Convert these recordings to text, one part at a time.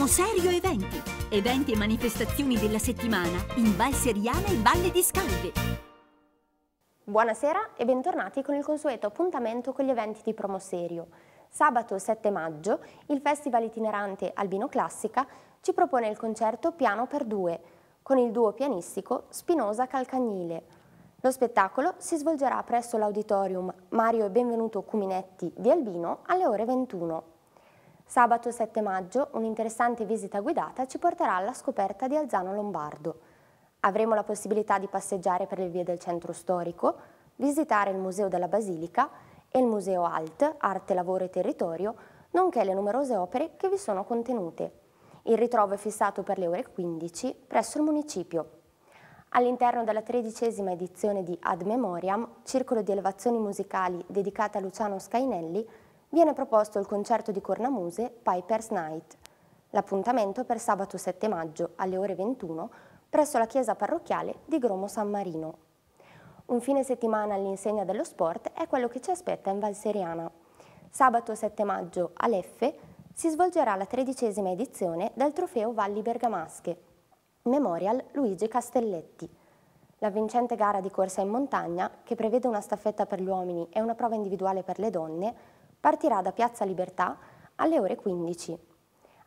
Promuoviamo Serio Eventi, eventi e manifestazioni della settimana in Val Seriana e Valle di Scalve. Buonasera e bentornati con il consueto appuntamento con gli eventi di promo serio. Sabato 7 maggio il Festival itinerante Albino Classica ci propone il concerto Piano per due con il duo pianistico Spinosa Calcagnile. Lo spettacolo si svolgerà presso l'auditorium Mario e Benvenuto Cuminetti di Albino alle ore 21. Sabato 7 maggio un'interessante visita guidata ci porterà alla scoperta di Alzano Lombardo. Avremo la possibilità di passeggiare per le vie del centro storico, visitare il Museo della Basilica e il Museo Alt, Arte, Lavoro e Territorio, nonché le numerose opere che vi sono contenute. Il ritrovo è fissato per le ore 15 presso il municipio. All'interno della tredicesima edizione di Ad Memoriam, Circolo di Elevazioni Musicali dedicata a Luciano Scainelli, viene proposto il concerto di cornamuse Piper's Night, l'appuntamento per sabato 7 maggio alle ore 21 presso la chiesa parrocchiale di Gromo San Marino. Un fine settimana all'insegna dello sport è quello che ci aspetta in Valseriana. Sabato 7 maggio all'Effe si svolgerà la tredicesima edizione del trofeo Valli Bergamasche, Memorial Luigi Castelletti. La vincente gara di corsa in montagna, che prevede una staffetta per gli uomini e una prova individuale per le donne, Partirà da Piazza Libertà alle ore 15.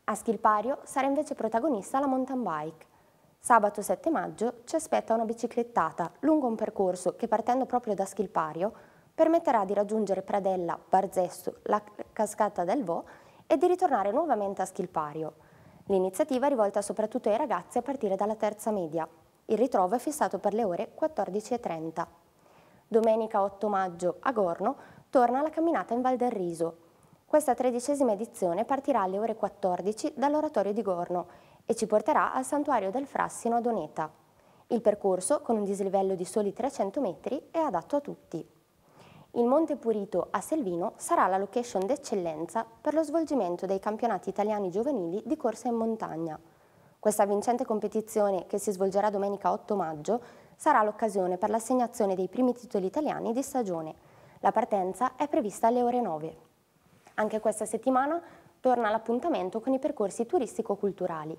A Schilpario sarà invece protagonista la mountain bike. Sabato 7 maggio ci aspetta una biciclettata lungo un percorso che partendo proprio da Schilpario permetterà di raggiungere Pradella, Barzesso, la cascata del Vo e di ritornare nuovamente a Schilpario. L'iniziativa è rivolta soprattutto ai ragazzi a partire dalla terza media. Il ritrovo è fissato per le ore 14.30. Domenica 8 maggio a Gorno torna la camminata in Val del Riso. Questa tredicesima edizione partirà alle ore 14 dall'Oratorio di Gorno e ci porterà al Santuario del Frassino ad Oneta. Il percorso, con un dislivello di soli 300 metri, è adatto a tutti. Il Monte Purito a Selvino sarà la location d'eccellenza per lo svolgimento dei campionati italiani giovanili di corsa in montagna. Questa vincente competizione, che si svolgerà domenica 8 maggio, sarà l'occasione per l'assegnazione dei primi titoli italiani di stagione, la partenza è prevista alle ore 9. Anche questa settimana torna l'appuntamento con i percorsi turistico-culturali.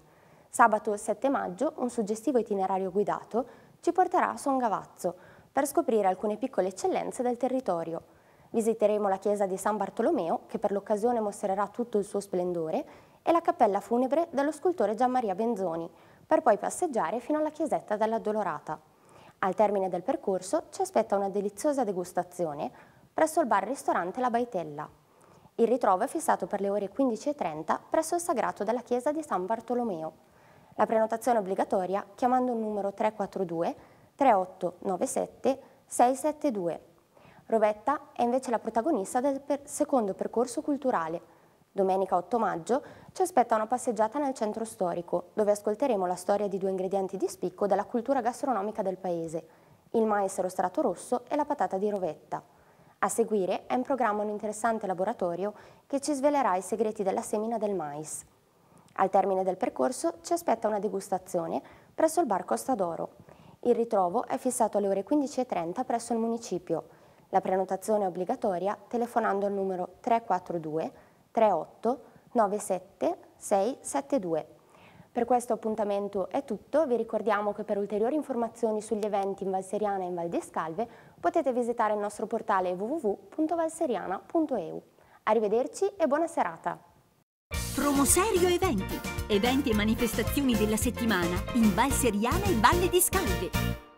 Sabato 7 maggio un suggestivo itinerario guidato ci porterà a Songavazzo per scoprire alcune piccole eccellenze del territorio. Visiteremo la chiesa di San Bartolomeo, che per l'occasione mostrerà tutto il suo splendore, e la cappella funebre dello scultore Gianmaria Benzoni, per poi passeggiare fino alla chiesetta della Dolorata. Al termine del percorso ci aspetta una deliziosa degustazione presso il bar-ristorante La Baitella. Il ritrovo è fissato per le ore 15.30 presso il sagrato della chiesa di San Bartolomeo. La prenotazione è obbligatoria chiamando il numero 342 3897 672. Rovetta è invece la protagonista del per secondo percorso culturale. Domenica 8 maggio ci aspetta una passeggiata nel centro storico, dove ascolteremo la storia di due ingredienti di spicco della cultura gastronomica del paese, il mais rostrato rosso e la patata di Rovetta. A seguire è in programma un interessante laboratorio che ci svelerà i segreti della semina del mais. Al termine del percorso ci aspetta una degustazione presso il bar Costa d'Oro. Il ritrovo è fissato alle ore 15.30 presso il municipio. La prenotazione è obbligatoria telefonando al numero 342 38 97 672. Per questo appuntamento è tutto, vi ricordiamo che per ulteriori informazioni sugli eventi in Valseriana e in Val di Scalve potete visitare il nostro portale www.valseriana.eu. Arrivederci e buona serata! Promoserio Eventi. Eventi e manifestazioni della settimana in Val e Valle di Scalve.